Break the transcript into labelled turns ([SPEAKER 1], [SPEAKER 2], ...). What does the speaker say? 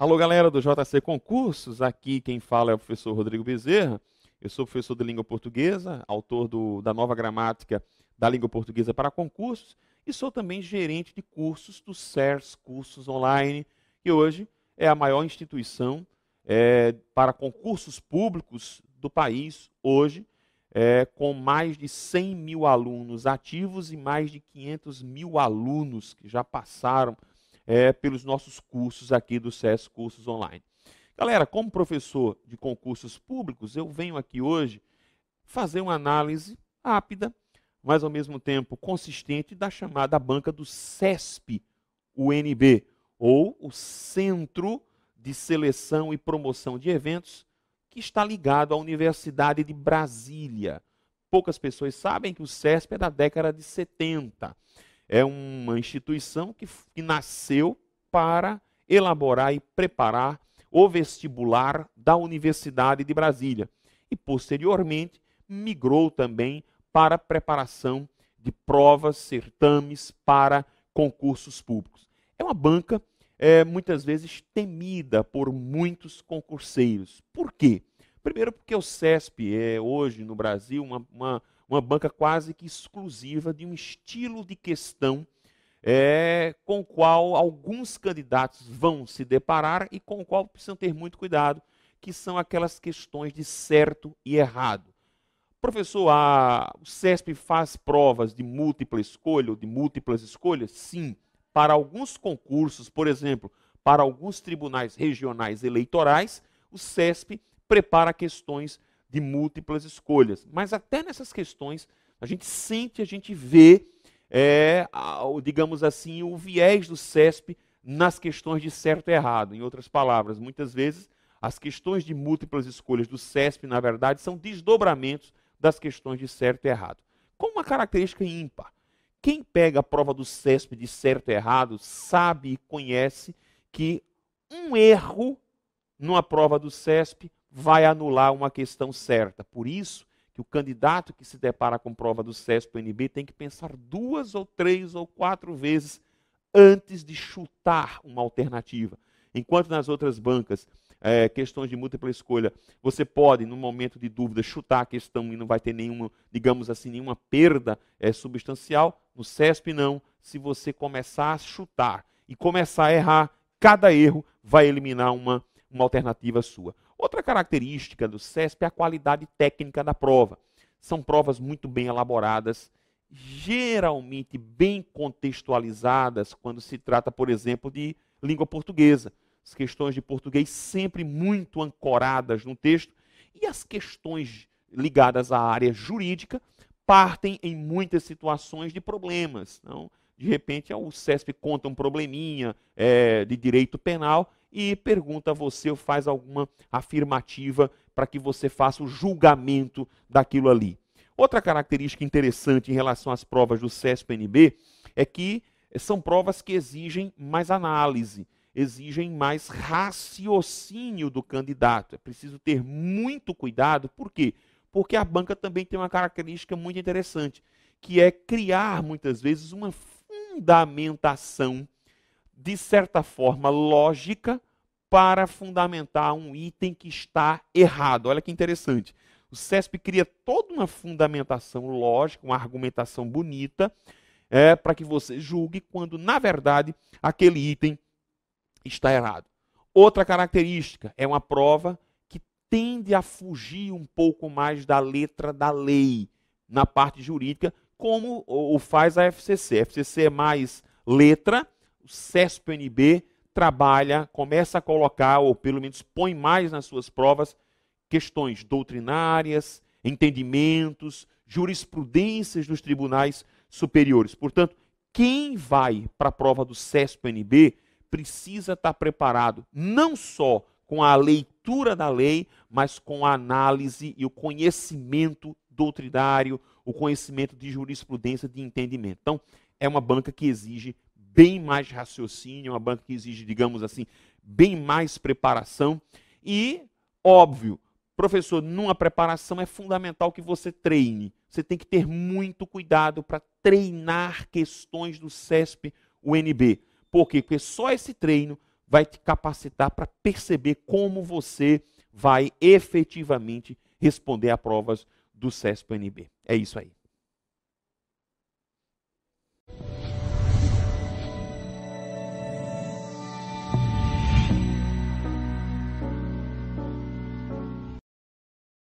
[SPEAKER 1] Alô, galera do JC Concursos, aqui quem fala é o professor Rodrigo Bezerra. Eu sou professor de língua portuguesa, autor do, da nova gramática da língua portuguesa para concursos e sou também gerente de cursos do CERS Cursos Online, que hoje é a maior instituição é, para concursos públicos do país, hoje, é, com mais de 100 mil alunos ativos e mais de 500 mil alunos que já passaram é, pelos nossos cursos aqui do SES Cursos Online. Galera, como professor de concursos públicos, eu venho aqui hoje fazer uma análise rápida, mas ao mesmo tempo consistente, da chamada banca do CESP UNB, ou o Centro de Seleção e Promoção de Eventos, que está ligado à Universidade de Brasília. Poucas pessoas sabem que o CESP é da década de 70 é uma instituição que, que nasceu para elaborar e preparar o vestibular da Universidade de Brasília e, posteriormente, migrou também para a preparação de provas, certames para concursos públicos. É uma banca é, muitas vezes temida por muitos concurseiros. Por quê? Primeiro, porque o CESP é hoje no Brasil uma, uma uma banca quase que exclusiva de um estilo de questão é, com o qual alguns candidatos vão se deparar e com o qual precisam ter muito cuidado, que são aquelas questões de certo e errado. Professor, a, o CESP faz provas de múltipla escolha ou de múltiplas escolhas? Sim. Para alguns concursos, por exemplo, para alguns tribunais regionais eleitorais, o CESP prepara questões de múltiplas escolhas. Mas até nessas questões, a gente sente, a gente vê, é, digamos assim, o viés do CESP nas questões de certo e errado. Em outras palavras, muitas vezes, as questões de múltiplas escolhas do CESP, na verdade, são desdobramentos das questões de certo e errado. Com uma característica ímpar. Quem pega a prova do CESP de certo e errado sabe e conhece que um erro numa prova do CESP vai anular uma questão certa. Por isso que o candidato que se depara com prova do CESP NB tem que pensar duas ou três ou quatro vezes antes de chutar uma alternativa. Enquanto nas outras bancas, é, questões de múltipla escolha, você pode, no momento de dúvida, chutar a questão e não vai ter nenhuma, digamos assim, nenhuma perda é, substancial. No CESP, não. Se você começar a chutar e começar a errar, cada erro vai eliminar uma, uma alternativa sua. Outra característica do CESP é a qualidade técnica da prova. São provas muito bem elaboradas, geralmente bem contextualizadas quando se trata, por exemplo, de língua portuguesa. As questões de português sempre muito ancoradas no texto e as questões ligadas à área jurídica partem em muitas situações de problemas. Então, De repente, o CESP conta um probleminha é, de direito penal e pergunta a você ou faz alguma afirmativa para que você faça o julgamento daquilo ali. Outra característica interessante em relação às provas do CESPNB é que eh, são provas que exigem mais análise, exigem mais raciocínio do candidato. É preciso ter muito cuidado, por quê? Porque a banca também tem uma característica muito interessante, que é criar muitas vezes uma fundamentação de certa forma, lógica para fundamentar um item que está errado. Olha que interessante. O CESP cria toda uma fundamentação lógica, uma argumentação bonita, é, para que você julgue quando, na verdade, aquele item está errado. Outra característica é uma prova que tende a fugir um pouco mais da letra da lei na parte jurídica, como o faz a FCC. A FCC é mais letra o CESP-UNB trabalha, começa a colocar, ou pelo menos põe mais nas suas provas, questões doutrinárias, entendimentos, jurisprudências dos tribunais superiores. Portanto, quem vai para a prova do CESP-UNB precisa estar preparado não só com a leitura da lei, mas com a análise e o conhecimento doutrinário, o conhecimento de jurisprudência, de entendimento. Então, é uma banca que exige bem mais raciocínio, uma banca que exige, digamos assim, bem mais preparação. E, óbvio, professor, numa preparação é fundamental que você treine. Você tem que ter muito cuidado para treinar questões do CESP UNB. Por quê? Porque só esse treino vai te capacitar para perceber como você vai efetivamente responder a provas do CESP UNB. É isso aí.